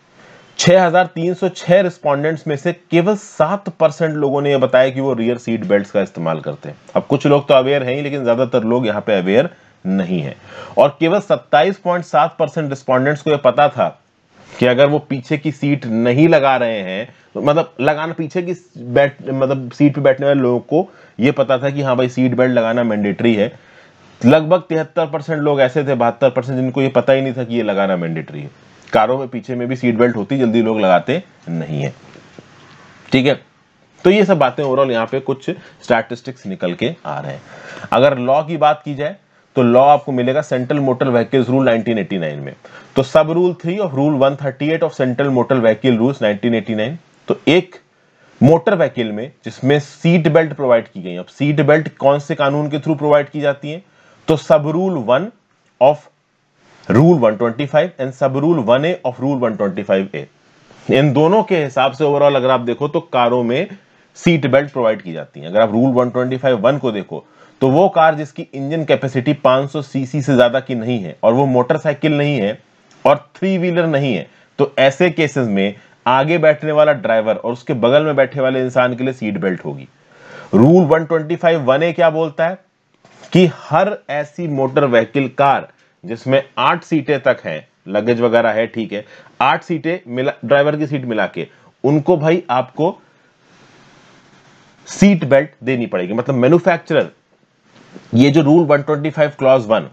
6,306 रिस्पोंडेंट्स में से केवल 7 परसेंट लोगों ने यह बताया कि वो रियर सीट बेल्ट का इस्तेमाल करते हैं अब कुछ लोग तो अवेयर हैं लेकिन ज्यादातर लोग यहाँ पे अवेयर नहीं है और केवल 27.7 परसेंट रिस्पॉन्डेंट्स को यह पता था कि अगर वो पीछे की सीट नहीं लगा रहे हैं तो मतलब लगाना पीछे की बैठ मतलब सीट पर बैठने वाले लोगों को ये पता था कि हाँ भाई सीट बेल्ट लगाना मैंडेटरी है लगभग तिहत्तर परसेंट लोग ऐसे थे बहत्तर परसेंट जिनको ये पता ही नहीं था कि ये लगाना मैंडेटरी है कारों में पीछे में भी सीट बेल्ट होती जल्दी लोग लगाते नहीं है ठीक है तो ये सब बातें ओवरऑल यहां पे कुछ स्टैटिस्टिक्स निकल के आ रहे हैं अगर लॉ की बात की जाए तो लॉ आपको मिलेगा सेंट्रल मोटर व्हीकल्स रूल 1989 में तो sub rule three of rule 138 of central motor vehicle rules 1989 तो एक मोटर व्हीकल में जिसमें सीट बेल्ट प्रोवाइड की गई अब सीट बेल्ट कौन से कानून के थ्रू प्रोवाइड की जाती है तो sub rule one of rule 125 and sub rule 1A of rule 125A इन दोनों के हिसाब से ओवरऑल अगर आप देखो तो कारों में सीट बेल्ट प्रोवाइड की जाती है अगर आप रूल 125 वन को देखो तो वो कार जिसकी इंजन कैपेसिटी 500 सीसी से ज्यादा की नहीं है और वो मोटरसाइकिल नहीं है और थ्री व्हीलर नहीं है तो ऐसे केसेस में आगे बैठने वाला ड्राइवर और उसके बगल में बैठे वाले इंसान के लिए सीट बेल्ट होगी रूल 125 ए क्या बोलता है कि हर ऐसी मोटर व्हीकल कार जिसमें आठ सीटें तक हैं लगेज वगैरह है ठीक है आठ सीटें मिला ड्राइवर की सीट मिला के उनको भाई आपको सीट बेल्ट देनी पड़ेगी मतलब मैन्युफैक्चरर ये जो रूल 125 क्लॉज वन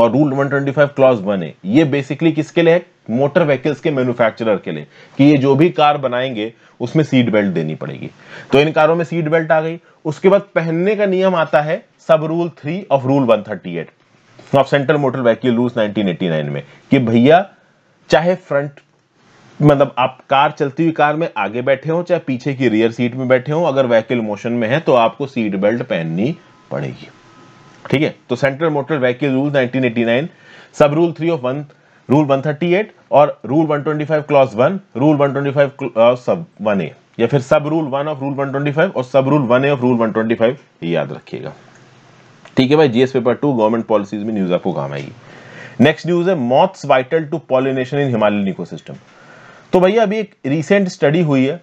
और रूल 125 क्लॉज वन है ये बेसिकली किसके लिए है मोटर व्हीकल्स के मैन्युफैक्चरर के लिए कि ये जो भी कार बनाएंगे उसमें सीट बेल्ट देनी पड़ेगी तो इन कारों में सीट बेल्ट आ गई उसके बाद पहनने का नियम आता है sub rule three of rule 138 of central motor vehicle rules 1989 में कि भैया चाहे फ्रंट मतलब आप कार चलती हुई कार में आगे बैठे हो चाहे पीछे की रियर सीट में बैठे हो अगर व्हीकल मोशन में है तो आपको सीट बेल्ट पहननी पड़ेगी ठीक है तो central motor vehicle rule 1989 sub rule three of one rule 138 और रूल 125 क्लॉस वन रूल 125 सब वन ए या फिर सब रूल वन ऑफ रूल 125 और sub rule one A of rule 125 ये याद रखिएगा ठीक है भाई GS paper two government policies में न्यूज आपको काम आएगी नेक्स्ट न्यूज है moths vital to pollination in Himalayan ecosystem तो भैया अभी एक रिसेंट स्टडी हुई है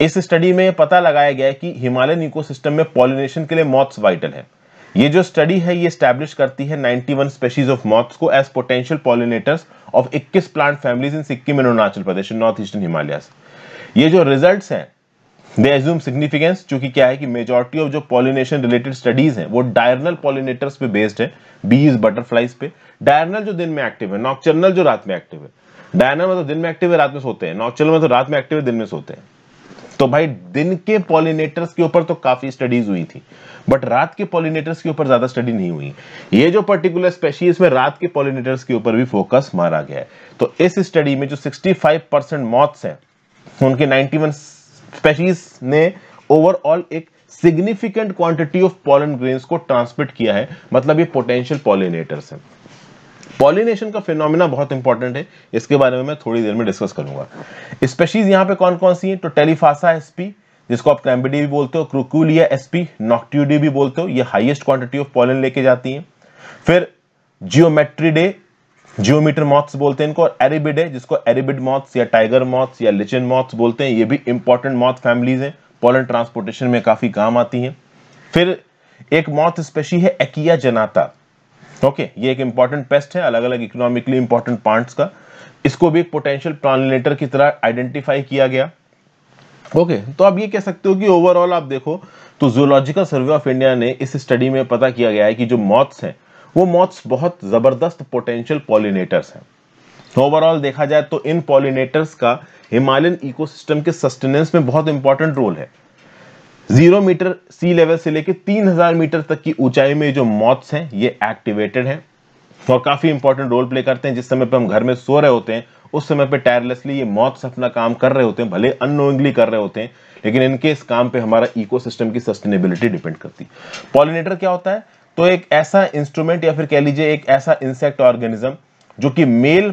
इस स्टडी में पता लगाया गया है कि हिमालयन इकोसिस्टम में पॉलिनेशन के लिए मॉथ्स वाइटल है ये जो स्टडी है ये स्टैब्लिश करती है 91 स्पेशीज ऑफ मॉथ्स को as potential pollinators of 21 plant families in Sikkim and Arunachal Pradesh north eastern Himalayas ये जो रिजल्ट्स हैं दे एज्यूम सिग्निफिकेंस चूंकि क्या है कि मेजोरिटी ऑफ जो पॉलिनेशन रिलेटेड स्टडीज हैं वो डायरनल पॉलिनेटर्स पे बेस्ड है बीज बटरफ्लाइज पे डायरनल जो दिन में एक्टिव है नॉक्चरनल जो रात में एक्टिव है डायरनल मतलब तो दिन में एक्टिव है रात में सोते हैं नॉक्चरल मतलब तो रात में एक्टिव है दिन में सोते हैं तो भाई दिन के पॉलिनेटर्स के ऊपर तो काफी स्टडीज हुई थी बट रात के पॉलिनेटर्स के ऊपर ज्यादा स्टडी नहीं हुई ये जो पर्टिकुलर स्पेशीज में रात के पॉलिनेटर्स के ऊपर भी फोकस मारा गया है तो इस स्टडी में जो 65 परसेंट मौत है उनके 91 स्पेशीज ने ओवरऑल एक significant quantity of pollen grains को ट्रांसमिट किया है मतलब ये पोटेंशियल पॉलिनेटर्स हैं पॉलिनेशन का फिनोमिना बहुत इंपॉर्टेंट है इसके बारे में मैं थोड़ी देर में डिस्कस करूंगा स्पेशीज यहां पे कौन कौन सी हैं तो टेलीफासा एसपी जिसको आप क्रैम्बिडी भी बोलते हो क्रुकुलिया एसपी नॉक्ट्यूडी भी बोलते हो ये हाईएस्ट क्वांटिटी ऑफ पॉलन लेके जाती है फिर जियोमेट्रीडे जियोमीटर मॉथ्स बोलते हैं इनको एरिबिड है जिसको एरिबिड मॉथ्स या टाइगर मॉथ्स या लिचन मॉथ्स बोलते हैं ये भी इंपॉर्टेंट मॉथ फैमिलीज हैं पॉलन ट्रांसपोर्टेशन में काफी काम आती हैं फिर एक मॉथ स्पेशी है एकिया जनाता ओके ये एक इंपॉर्टेंट पेस्ट है अलग अलग इकोनॉमिकली इंपॉर्टेंट पार्ट का इसको भी एक पोटेंशियल प्लानिनेटर की तरह आइडेंटिफाई किया गया ओके okay, तो आप ये कह सकते हो कि ओवरऑल आप देखो तो जूलॉजिकल सर्वे ऑफ इंडिया ने इस स्टडी में पता किया गया है कि जो मॉथ्स हैं वो मॉथ्स बहुत ज़बरदस्त पोटेंशियल पॉलिनेटर्स हैं ओवरऑल देखा जाए तो इन पॉलिनेटर्स का हिमालयन इकोसिस्टम के सस्टेनेंस में बहुत इंपॉर्टेंट रोल है जीरो मीटर सी लेवल से लेकर तीन हजार मीटर तक की ऊंचाई में जो मॉथ्स हैं ये एक्टिवेटेड हैं और काफ़ी इंपॉर्टेंट रोल प्ले करते हैं जिस समय पर हम घर में सो रहे होते हैं उस समय पर टायरलेसली ये मॉथ्स अपना काम कर रहे होते हैं भले अनोइंगली कर रहे होते हैं लेकिन इनके इस काम पे हमारा इकोसिस्टम की सस्टेनेबिलिटी डिपेंड करती है पॉलिनेटर क्या होता है तो एक ऐसा इंस्ट्रूमेंट या फिर कह लीजिए एक ऐसा इंसेक्ट ऑर्गेनिज्म जो कि male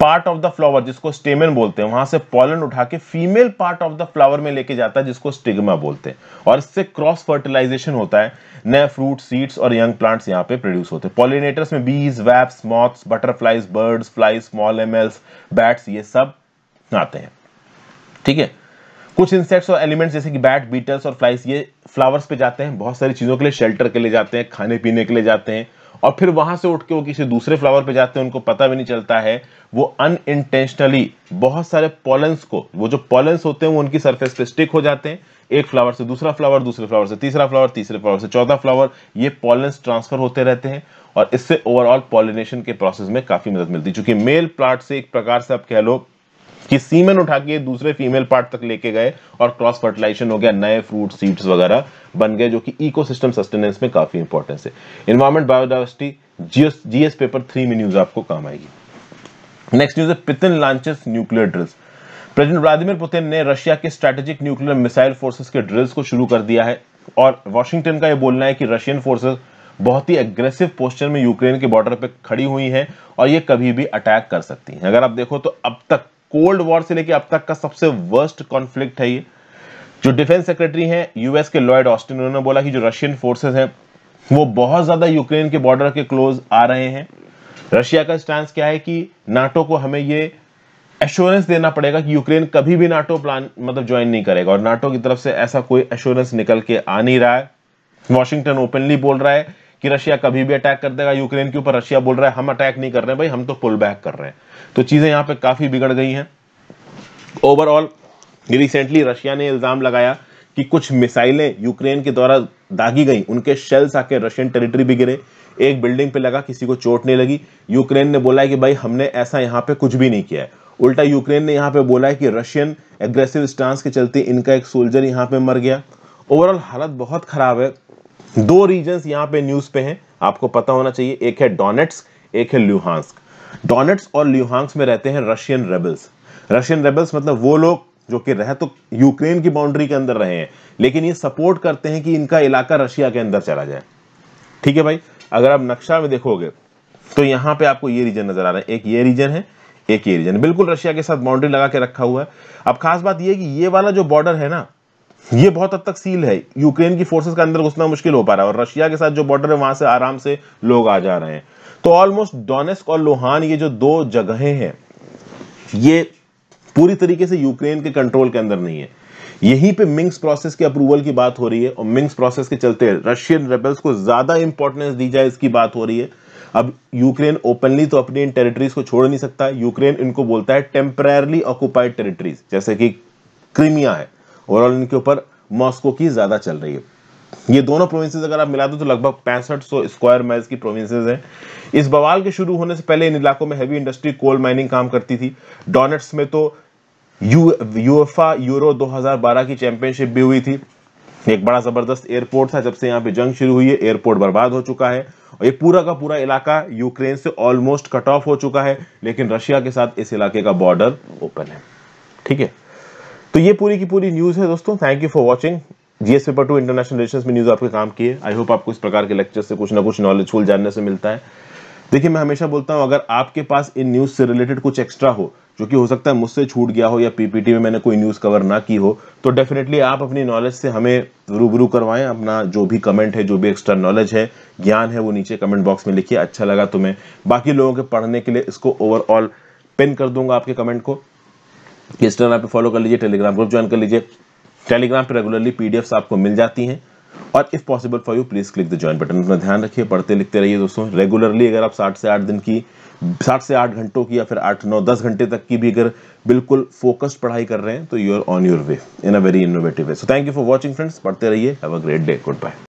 part of the flower जिसको स्टेमन बोलते हैं वहां से पॉलन उठा के female part of the flower में लेके जाता है जिसको स्टिग्मा बोलते हैं और इससे क्रॉस फर्टिलाइजेशन होता है नए फ्रूट सीड्स और यंग प्लांट्स यहाँ पे प्रोड्यूस होते हैं पॉलिनेटर्स में bees wasps moths butterflies birds fly small mammals bats ये सब आते हैं ठीक है कुछ इंसेक्ट्स और एलिमेंट्स जैसे कि बैट बीटल्स और फ्लाइस ये फ्लावर्स पे जाते हैं बहुत सारी चीज़ों के लिए शेल्टर के लिए जाते हैं खाने पीने के लिए जाते हैं और फिर वहां से उठ के वो किसी दूसरे फ्लावर पे जाते हैं उनको पता भी नहीं चलता है वो अन इंटेंशनली बहुत सारे पॉलेंस को वो जो पॉलेंस होते हैं वो उनकी सरफेस पे स्टिक हो जाते हैं एक फ्लावर से दूसरा फ्लावर दूसरे फ्लावर से तीसरा फ्लावर तीसरे फ्लावर से चौथा फ्लावर ये पॉलेंस ट्रांसफर होते रहते हैं और इससे ओवरऑल पॉलिनेशन के प्रोसेस में काफी मदद मिलती है चूंकि मेल प्लांट से एक प्रकार से आप कह लो कि सीमन उठा के दूसरे फीमेल पार्ट तक लेके गए और क्रॉस फर्टिलाइजेशन हो गया नए फ्रूट सीड्स वगैरह बन गए जो कि इकोसिस्टम सस्टेनेंस में काफी इंपॉर्टेंस है environment biodiversity GS GS paper three में न्यूज आपको काम आएगी नेक्स्ट न्यूज है Putin launches nuclear drills president Vladimir Putin ने रशिया के स्ट्रेटेजिक न्यूक्लियर मिसाइल फोर्सेस के ड्रिल्स को शुरू कर दिया है और वॉशिंगटन का यह बोलना है कि रशियन फोर्सेस बहुत ही एग्रेसिव पोस्टर में यूक्रेन के बॉर्डर पर खड़ी हुई हैं और ये कभी भी अटैक कर सकती हैं अगर आप देखो तो अब तक कोल्ड वॉर से लेकर अब तक का सबसे वर्स्ट कॉन्फ्लिक्ट है ये जो डिफेंस सेक्रेटरी हैं यूएस के लॉयड ऑस्टिन उन्होंने बोला कि जो रशियन फोर्सेस हैं वो बहुत ज़्यादा यूक्रेन के बॉर्डर के क्लोज आ रहे हैं रशिया का स्टांस क्या है कि नाटो को हमें ये एश्योरेंस देना पड़ेगा कि यूक्रेन कभी भी नाटो प्लान मतलब ज्वाइन नहीं करेगा और नाटो की तरफ से ऐसा कोई एश्योरेंस निकल के आ नहीं रहा है वॉशिंगटन ओपनली बोल रहा है कि रशिया कभी भी अटैक कर देगा यूक्रेन के ऊपर रशिया बोल रहा है हम अटैक नहीं कर रहे भाई हम तो पुल बैक कर रहे हैं तो चीज़ें यहाँ पर काफ़ी बिगड़ गई हैं ओवरऑल रिसेंटली रशिया ने इल्ज़ाम लगाया कि कुछ मिसाइलें यूक्रेन के द्वारा दागी गई उनके शेल्स आके रशियन टेरिटरी भी गिरे एक बिल्डिंग पे लगा किसी को चोट नहीं लगी यूक्रेन ने बोला है कि भाई हमने ऐसा यहाँ पे कुछ भी नहीं किया है उल्टा यूक्रेन ने यहाँ पे बोला है कि रशियन एग्रेसिव स्टांस के चलते इनका एक सोल्जर यहाँ पे मर गया ओवरऑल हालत बहुत ख़राब है दो रीजन यहां पे न्यूज पे हैं आपको पता होना चाहिए एक है डोनेट्स एक है ल्यूहांस्क डोनेट्स और ल्यूहांस में रहते हैं रशियन रेबल्स रशियन रेबल्स मतलब वो लोग जो कि रह तो यूक्रेन की बाउंड्री के अंदर रहे हैं लेकिन ये सपोर्ट करते हैं कि इनका इलाका रशिया के अंदर चला जाए ठीक है भाई अगर आप नक्शा में देखोगे तो यहां पे आपको ये रीजन नजर आ रहा है एक ये रीजन है एक ये रीजन बिल्कुल रशिया के साथ बाउंड्री लगा के रखा हुआ है अब खास बात यह कि ये वाला जो बॉर्डर है ना ये बहुत हद तक सील है यूक्रेन की फोर्सेस के अंदर घुसना मुश्किल हो पा रहा है और रशिया के साथ जो बॉर्डर है वहां से आराम से लोग आ जा रहे हैं तो ऑलमोस्ट डोनेस्क और लोहान ये जो दो जगहें हैं ये पूरी तरीके से यूक्रेन के कंट्रोल के अंदर नहीं है यहीं पे मिंग्स प्रोसेस के अप्रूवल की बात हो रही है और मिंग्स प्रोसेस के चलते रशियन रेबल्स को ज्यादा इंपॉर्टेंस दी जाए इसकी बात हो रही है अब यूक्रेन ओपनली तो अपनी इन टेरिटरीज को छोड़ नहीं सकता यूक्रेन इनको बोलता है टेम्परली ऑक्युपाइड टेरिटरीज जैसे कि क्रीमिया है ओवरऑल इनके ऊपर मॉस्को की ज़्यादा चल रही है ये दोनों प्रोविंसेस अगर आप मिला दो तो लगभग पैंसठ सौ स्क्वायर माइल्स की प्रोविंसेस हैं इस बवाल के शुरू होने से पहले इन इलाकों में हैवी इंडस्ट्री कोल माइनिंग काम करती थी डोनेट्स में तो यू यूएफा यूरो 2012 की चैंपियनशिप भी हुई थी एक बड़ा ज़बरदस्त एयरपोर्ट था जब से यहाँ पे जंग शुरू हुई है एयरपोर्ट बर्बाद हो चुका है और ये पूरा का पूरा इलाका यूक्रेन से ऑलमोस्ट कट ऑफ हो चुका है लेकिन रशिया के साथ इस इलाके का बॉर्डर ओपन है ठीक है तो ये पूरी की पूरी न्यूज़ है दोस्तों thank you for watching GS paper two international relation में न्यूज़ आपके काम की है आई होप आपको इस प्रकार के लेक्चर से कुछ ना कुछ नॉलेज फुल जानने से मिलता है देखिए मैं हमेशा बोलता हूँ अगर आपके पास इन न्यूज़ से रिलेटेड कुछ एक्स्ट्रा हो जो कि हो सकता है मुझसे छूट गया हो या पीपीटी में मैंने कोई न्यूज़ कवर ना की हो तो डेफिनेटली आप अपनी नॉलेज से हमें रूबरू करवाएं अपना जो भी कमेंट है जो भी एक्स्ट्रा नॉलेज है ज्ञान है वो नीचे कमेंट बॉक्स में लिखिए अच्छा लगा तुम्हें तो बाकी लोगों के पढ़ने के लिए इसको ओवरऑल पिन कर दूंगा आपके कमेंट को इंस्टाग्राम पे फॉलो कर लीजिए टेलीग्राम ग्रुप ज्वाइन कर लीजिए टेलीग्राम पे रेगुलरली पीडीएफ आपको मिल जाती हैं और if possible for you please click the join button अपना ध्यान रखिए पढ़ते लिखते रहिए दोस्तों रेगुलरली अगर आप साठ से आठ दिन की साठ से आठ घंटों की या फिर आठ नौ दस घंटे तक की भी अगर बिल्कुल फोकस्ड पढ़ाई कर रहे हैं तो you are on your way in a very innovative way so thank you for watching friends पढ़ते रहिए have a great day good bye